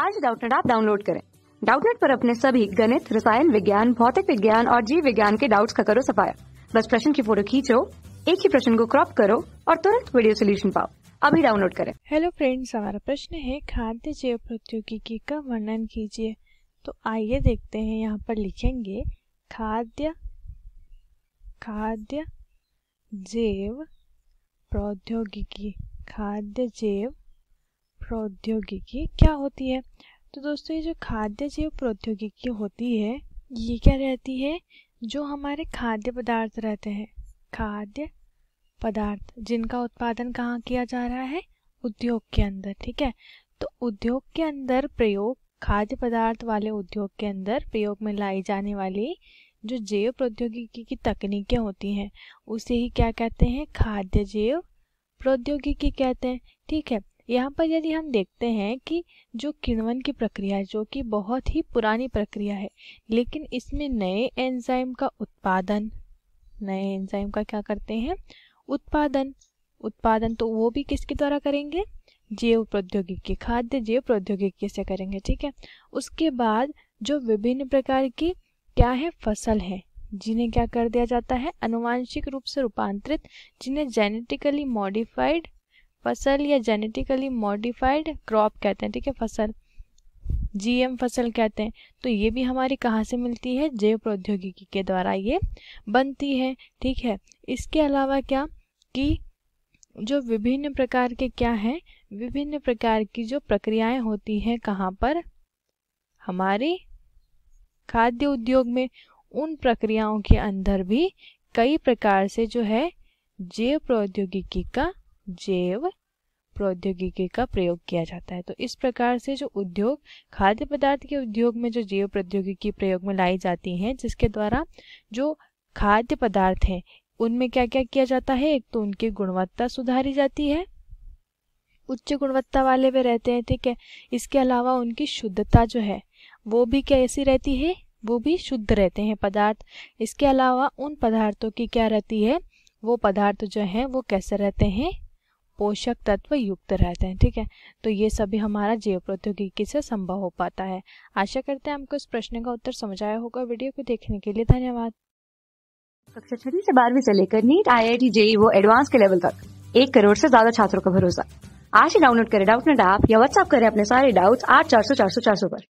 आज डाउटनेट आप डाउनलोड करें डाउटनेट पर अपने सभी गणित रसायन विज्ञान भौतिक विज्ञान और जीव विज्ञान के डाउट्स का करो सफाया बस प्रश्न की फोटो खींचो एक ही प्रश्न को क्रॉप करो और तुरंत वीडियो सोल्यूशन पाओ अभी डाउनलोड करें हेलो फ्रेंड्स हमारा प्रश्न है खाद्य जैव प्रौद्योगिकी का वर्णन कीजिए तो आइए देखते हैं यहाँ पर लिखेंगे खाद्य खाद्य जैव प्रौद्योगिकी खाद्य जैव प्रौद्योगिकी क्या होती है तो दोस्तों ये जो खाद्य जीव प्रौद्योगिकी होती है ये क्या रहती है जो हमारे खाद्य पदार्थ रहते हैं खाद्य पदार्थ जिनका उत्पादन कहाँ किया जा रहा है उद्योग के अंदर ठीक है तो उद्योग के अंदर प्रयोग खाद्य पदार्थ वाले उद्योग के अंदर प्रयोग में लाई जाने वाली जो जैव प्रौद्योगिकी की तकनीकें होती हैं उसे ही क्या कहते हैं खाद्य जैव प्रौद्योगिकी कहते हैं ठीक है यहाँ पर यदि हम देखते हैं कि जो किण्वन की प्रक्रिया है जो कि बहुत ही पुरानी प्रक्रिया है लेकिन इसमें नए एंजाइम का उत्पादन नए एंजाइम का क्या करते हैं उत्पादन उत्पादन तो वो भी किसके द्वारा करेंगे जैव प्रौद्योगिकी खाद्य जैव प्रौद्योगिकी से करेंगे ठीक है उसके बाद जो विभिन्न प्रकार की क्या है फसल है जिन्हें क्या कर दिया जाता है अनुवांशिक रूप से रूपांतरित जिन्हें जेनेटिकली मॉडिफाइड फसल या जेनेटिकली मॉडिफाइड क्रॉप कहते हैं ठीक है फसल जीएम फसल कहते हैं तो ये भी हमारी कहाँ से मिलती है जैव प्रौद्योगिकी के द्वारा ये बनती है ठीक है इसके अलावा क्या कि जो विभिन्न प्रकार के क्या हैं विभिन्न प्रकार की जो प्रक्रियाएं होती हैं कहाँ पर हमारी खाद्य उद्योग में उन प्रक्रियाओं के अंदर भी कई प्रकार से जो है जैव प्रौद्योगिकी का जैव प्रौद्योगिकी का प्रयोग किया जाता है तो इस प्रकार से जो उद्योग खाद्य पदार्थ के उद्योग में जो जैव प्रौद्योगिकी प्रयोग में लाई जाती हैं जिसके द्वारा जो खाद्य पदार्थ हैं उनमें क्या क्या किया जाता है एक तो उनकी गुणवत्ता सुधारी जाती है उच्च गुणवत्ता वाले वे रहते हैं ठीक है इसके अलावा उनकी शुद्धता जो है वो भी कैसी रहती है वो भी शुद्ध रहते हैं पदार्थ इसके अलावा उन पदार्थों की क्या रहती है वो पदार्थ जो हैं वो कैसे रहते हैं पोषक तत्व युक्त रहते हैं ठीक है तो ये सभी हमारा जैव प्रौद्योगिकी से संभव हो पाता है आशा करते हैं आपको इस प्रश्न का उत्तर समझ आया होगा वीडियो को देखने के लिए धन्यवाद कक्षा छठी से बारहवीं से लेकर नीट आई आई जेई वो एडवांस के लेवल तक एक करोड़ से ज्यादा छात्रों का भरोसा आज ही डाउनलोड करें डाउट नेट ऐप या व्हाट्सअप करें अपने सारे डाउट्स आठ चार सौ चार सौ चार सौ पर